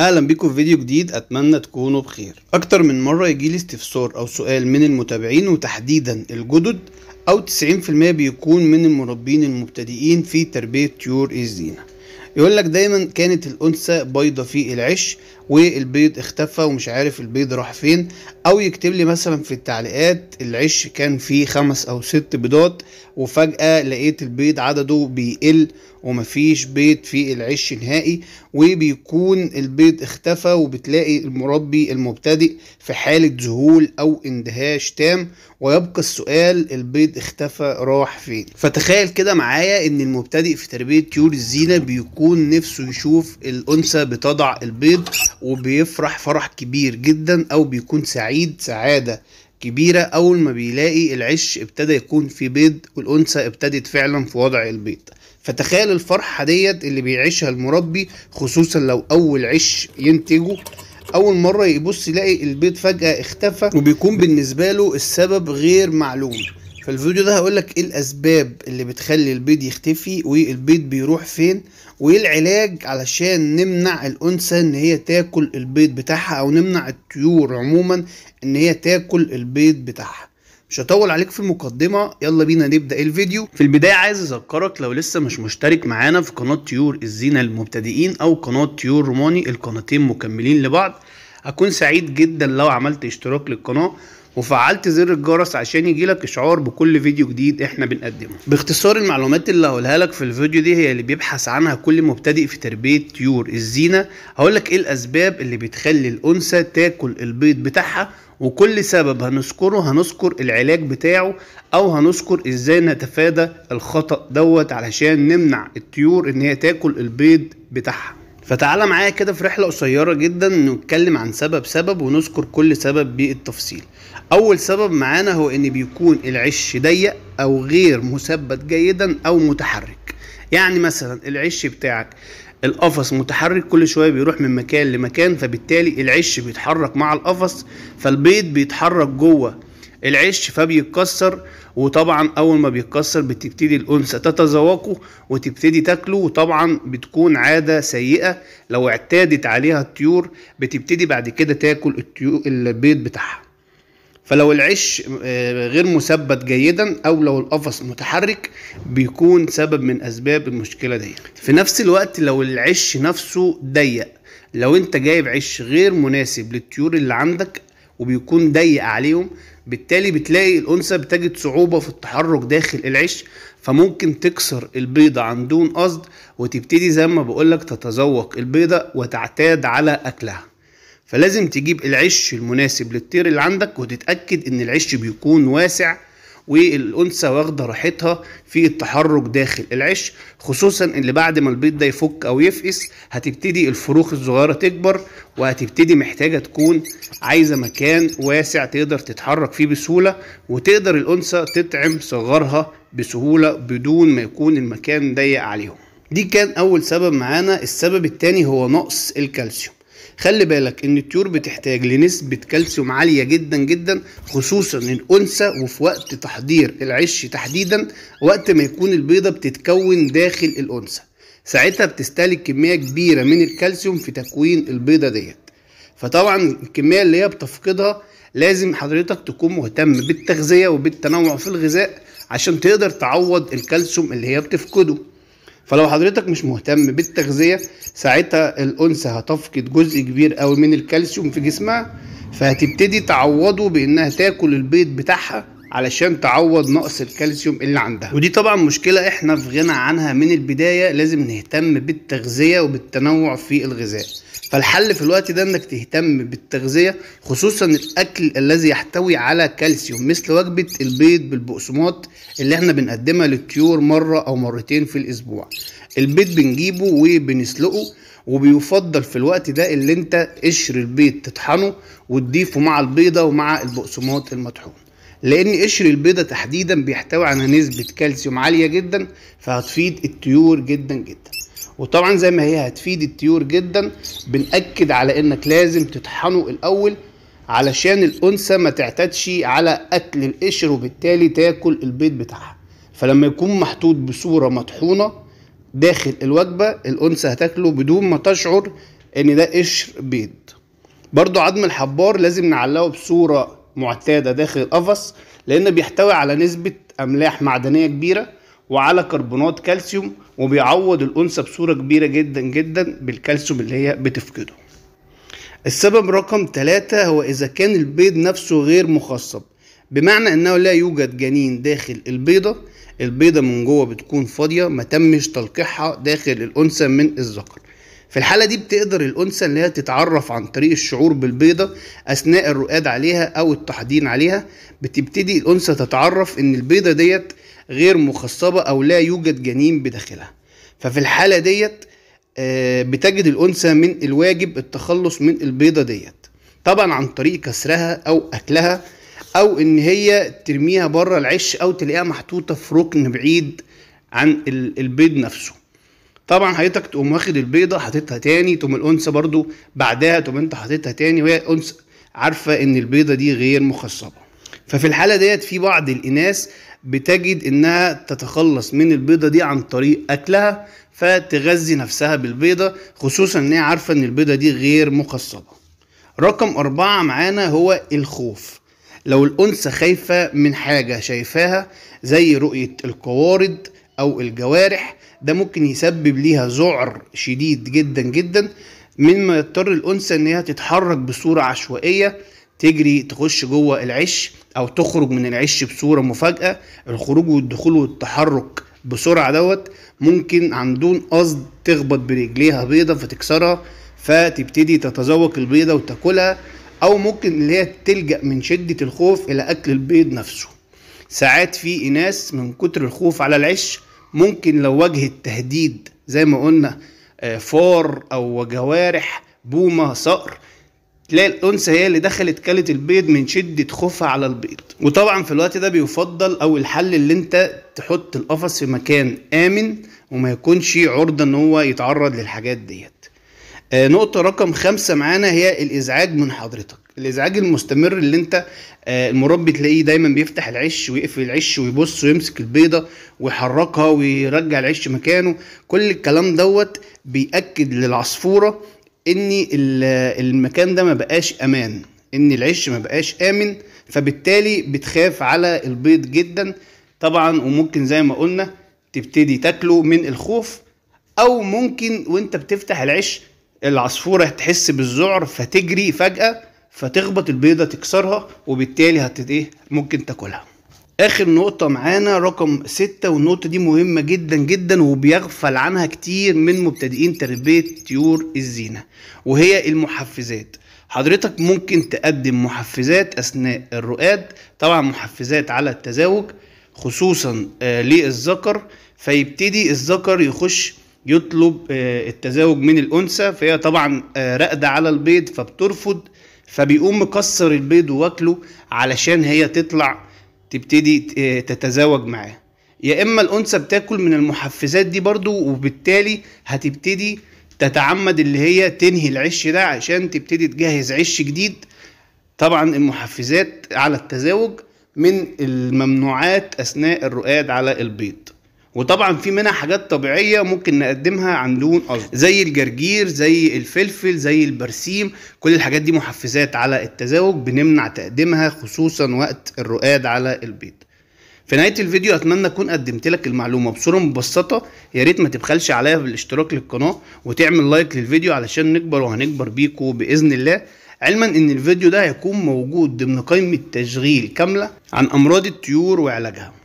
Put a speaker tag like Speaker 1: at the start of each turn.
Speaker 1: اهلا بكم في فيديو جديد اتمنى تكونوا بخير اكتر من مره يجيلي استفسار او سؤال من المتابعين وتحديدا الجدد او 90% بيكون من المربين المبتدئين في تربيه طيور الزينه يقول لك دايما كانت الانثى بيضه في العش والبيض اختفى ومش عارف البيض راح فين او يكتب لي مثلا في التعليقات العش كان فيه خمس او ست بيضات وفجأة لقيت البيض عدده بيقل ومفيش بيض في العش نهائي وبيكون البيض اختفى وبتلاقي المربي المبتدئ في حالة ذهول او اندهاش تام ويبقى السؤال البيض اختفى راح فين فتخيل كده معايا ان المبتدئ في تربية طيور الزينة بيكون نفسه يشوف الانثى بتضع البيض وبيفرح فرح كبير جدا او بيكون سعيد سعاده كبيرة أول ما بيلاقي العش ابتدى يكون في بيض والأنثى ابتدت فعلا في وضع البيض فتخيل الفرحة ديت اللي بيعيشها المربي خصوصا لو أول عش ينتجه أول مرة يبص يلاقي البيض فجأة اختفى وبيكون بالنسبة له السبب غير معلوم في الفيديو ده هقولك ايه الاسباب اللي بتخلي البيض يختفي والبيض بيروح فين وايه العلاج علشان نمنع الانثى ان هي تاكل البيض بتاعها او نمنع الطيور عموما ان هي تاكل البيض بتاعها مش هطول عليك في المقدمة يلا بينا نبدأ الفيديو في البداية عايز أذكرك لو لسه مش مشترك معانا في قناة طيور الزينة المبتدئين أو قناة طيور روماني القناتين مكملين لبعض هكون سعيد جدا لو عملت اشتراك للقناة وفعلت زر الجرس عشان يجيلك اشعار بكل فيديو جديد احنا بنقدمه باختصار المعلومات اللي هقولها لك في الفيديو دي هي اللي بيبحث عنها كل مبتدئ في تربيه طيور الزينه هقول لك ايه الاسباب اللي بتخلي الانثى تاكل البيض بتاعها وكل سبب هنذكره هنذكر العلاج بتاعه او هنذكر ازاي نتفادى الخطأ دوت علشان نمنع الطيور ان هي تاكل البيض بتاعها فتعالى معايا كده في رحلة قصيرة جدا نتكلم عن سبب سبب ونذكر كل سبب بالتفصيل أول سبب معانا هو إن بيكون العش ضيق أو غير مثبت جيدا أو متحرك يعني مثلا العش بتاعك القفص متحرك كل شويه بيروح من مكان لمكان فبالتالي العش بيتحرك مع القفص فالبيض بيتحرك جوه العش فبيتكسر وطبعا اول ما بيتكسر بتبتدي الانثى تتذوقه وتبتدي تاكله وطبعا بتكون عاده سيئه لو اعتادت عليها الطيور بتبتدي بعد كده تاكل الطيور البيض بتاعها فلو العش آه، غير مثبت جيدا او لو القفص متحرك بيكون سبب من اسباب المشكله دي في نفس الوقت لو العش نفسه ضيق لو انت جايب عش غير مناسب للطيور اللي عندك وبيكون ضيق عليهم بالتالي بتلاقي الانثى بتجد صعوبه في التحرك داخل العش فممكن تكسر البيضه عن دون قصد وتبتدي زي ما بقولك تتذوق البيضه وتعتاد على اكلها فلازم تجيب العش المناسب للطير اللي عندك وتتاكد ان العش بيكون واسع والانثى واخده راحتها في التحرك داخل العش خصوصا اللي بعد ما البيض ده يفك او يفقس هتبتدي الفروخ الصغيره تكبر وهتبتدي محتاجه تكون عايزه مكان واسع تقدر تتحرك فيه بسهوله وتقدر الانثى تطعم صغارها بسهوله بدون ما يكون المكان ضيق عليهم دي كان اول سبب معانا السبب الثاني هو نقص الكالسيوم خلي بالك ان الطيور بتحتاج لنسبه كالسيوم عاليه جدا جدا خصوصا الانثى وفي وقت تحضير العش تحديدا وقت ما يكون البيضه بتتكون داخل الانثى ساعتها بتستهلك كميه كبيره من الكالسيوم في تكوين البيضه ديت فطبعا الكميه اللي هي بتفقدها لازم حضرتك تكون مهتم بالتغذيه وبالتنوع في الغذاء عشان تقدر تعوض الكالسيوم اللي هي بتفقده فلو حضرتك مش مهتم بالتغذية ساعتها الأنثى هتفقد جزء كبير قوي من الكالسيوم في جسمها فهتبتدي تعوضه بإنها تاكل البيض بتاعها علشان تعوض نقص الكالسيوم اللي عندها ودي طبعا مشكلة احنا في غنى عنها من البداية لازم نهتم بالتغذية وبالتنوع في الغذاء فالحل في الوقت ده انك تهتم بالتغذية خصوصا الاكل الذي يحتوي على كالسيوم مثل وجبة البيض بالبقسماط اللي احنا بنقدمها للطيور مرة او مرتين في الاسبوع البيض بنجيبه وبنسلقه وبيفضل في الوقت ده اللي انت قشر البيض تطحنه وتضيفه مع البيضة ومع البقسماط المطحون لان قشر البيضة تحديدا بيحتوي على نسبة كالسيوم عالية جدا فهتفيد الطيور جدا جدا وطبعا زي ما هي هتفيد الطيور جدا بنأكد على انك لازم تطحنه الاول علشان الانثى ما تعتادش على اكل القشر وبالتالي تاكل البيض بتاعها فلما يكون محطوط بصورة مطحونة داخل الوجبة الانثى هتاكله بدون ما تشعر ان ده قشر بيض برضو عظم الحبار لازم نعلقه بصورة معتادة داخل القفص لأنه بيحتوي على نسبة أملاح معدنية كبيرة وعلى كربونات كالسيوم وبيعوض الانثى بصوره كبيره جدا جدا بالكالسيوم اللي هي بتفقده السبب رقم ثلاثة هو إذا كان البيض نفسه غير مخصب بمعنى أنه لا يوجد جنين داخل البيضة البيضة من جوه بتكون فاضية ما تمش تلقيحها داخل الأنثى من الذكر في الحالة دي بتقدر الأنثى إن هي تتعرف عن طريق الشعور بالبيضة أثناء الرقاد عليها أو التحضين عليها بتبتدي الأنثى تتعرف إن البيضة ديت غير مخصبة أو لا يوجد جنين بداخلها ففي الحالة ديت آه، بتجد الأنثى من الواجب التخلص من البيضة ديت طبعا عن طريق كسرها أو أكلها أو إن هي ترميها بره العش أو تلاقيها محطوطة في ركن بعيد عن البيض نفسه طبعا حضرتك تقوم واخد البيضه حاططها تاني تقوم الانثى برضو بعدها تقوم انت حاططها تاني وهي انثى عارفه ان البيضه دي غير مخصبه ففي الحاله ديت في بعض الاناث بتجد انها تتخلص من البيضة دي عن طريق اكلها فتغذي نفسها بالبيضة خصوصا ان هي عارفة ان البيضة دي غير مقصبة رقم اربعة معانا هو الخوف لو الانثى خايفة من حاجة شايفاها زي رؤية القوارض او الجوارح ده ممكن يسبب ليها ذعر شديد جدا جدا مما يضطر الانثى ان هي تتحرك بصورة عشوائية تجري تخش جوه العش او تخرج من العش بصوره مفاجاه الخروج والدخول والتحرك بسرعه دوت ممكن عن دون قصد تخبط برجليها بيضه فتكسرها فتبتدي تتذوق البيضه وتاكلها او ممكن اللي هي تلجا من شده الخوف الى اكل البيض نفسه ساعات في ناس من كتر الخوف على العش ممكن لو واجهت تهديد زي ما قلنا آه، فار او جوارح بومه صقر تلاقي الانثى هي اللي دخلت كلت البيض من شده خوفها على البيض وطبعا في الوقت ده بيفضل او الحل اللي انت تحط القفص في مكان امن وما يكونش عرضه ان هو يتعرض للحاجات ديت آه نقطة رقم خمسة معانا هي الإزعاج من حضرتك الإزعاج المستمر اللي أنت آه المربي تلاقيه دايما بيفتح العش ويقفل العش ويبص ويمسك البيضة ويحركها ويرجع العش مكانه كل الكلام دوت بيأكد للعصفورة ان المكان ده ما بقاش امان ان العش ما بقاش امن فبالتالي بتخاف على البيض جدا طبعا وممكن زي ما قلنا تبتدي تاكله من الخوف او ممكن وانت بتفتح العش العصفورة تحس بالذعر فتجري فجأة فتخبط البيضة تكسرها وبالتالي هت ايه ممكن تاكلها اخر نقطه معانا رقم ستة والنقطه دي مهمه جدا جدا وبيغفل عنها كتير من مبتدئين تربيه طيور الزينه وهي المحفزات حضرتك ممكن تقدم محفزات اثناء الرقاد طبعا محفزات على التزاوج خصوصا آه، للذكر فيبتدي الذكر يخش يطلب آه، التزاوج من الانثى فهي طبعا آه، راقده على البيض فبترفض فبيقوم مكسر البيض واكله علشان هي تطلع تبتدي تتزاوج معاه يا اما الانثى بتاكل من المحفزات دي برضو وبالتالي هتبتدي تتعمد اللي هي تنهي العش ده عشان تبتدي تجهز عش جديد طبعا المحفزات على التزاوج من الممنوعات اثناء الرقاد على البيض وطبعا في منها حاجات طبيعيه ممكن نقدمها عن دون قصد زي الجرجير زي الفلفل زي البرسيم كل الحاجات دي محفزات على التزاوج بنمنع تقديمها خصوصا وقت الرقاد على البيض في نهايه الفيديو اتمنى اكون قدمت لك المعلومه بصوره مبسطه يا ريت ما تبخلش عليا بالاشتراك للقناه وتعمل لايك للفيديو علشان نكبر وهنكبر بيكو باذن الله علما ان الفيديو ده هيكون موجود ضمن قائمه تشغيل كامله عن امراض الطيور وعلاجها